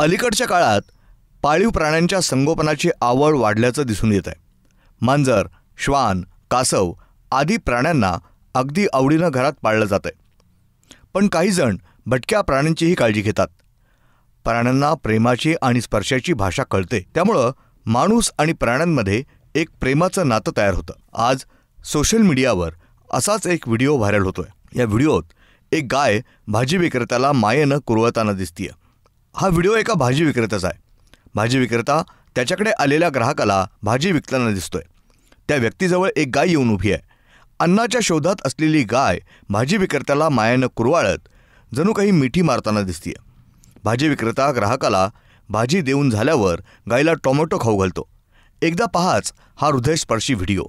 अलीकडच्या काळात पाळीव प्राण्यांच्या संगोपनाची आवड वाढल्याचं दिसून येत आहे मांजर श्वान कासव आदी प्राण्यांना अगदी आवडीनं घरात पाळलं जात आहे पण काहीजण भटक्या प्राण्यांचीही काळजी घेतात प्राण्यांना प्रेमाची आणि स्पर्शाची भाषा कळते त्यामुळं माणूस आणि प्राण्यांमध्ये एक प्रेमाचं नातं तयार होतं आज सोशल मीडियावर असाच एक व्हिडिओ व्हायरल होतोय या व्हिडिओत एक गाय भाजी विक्रेत्याला मायेनं कुरवताना दिसतीये हा व्हिडिओ एका भाजी विक्रेत्याचा आहे भाजी विक्रेता त्याच्याकडे आलेल्या ग्राहकाला भाजी विकताना दिसतोय त्या व्यक्तीजवळ एक गाय येऊन उभी आहे अन्नाच्या शोधात असलेली गाय भाजी विक्रेत्याला मायानं कुरवाळत जणू काही मिठी मारताना दिसतीये भाजी विक्रेता ग्राहकाला भाजी देऊन झाल्यावर गायीला टोमॅटो खाऊ घालतो एकदा पहाच हा हृदयस्पर्शी व्हिडिओ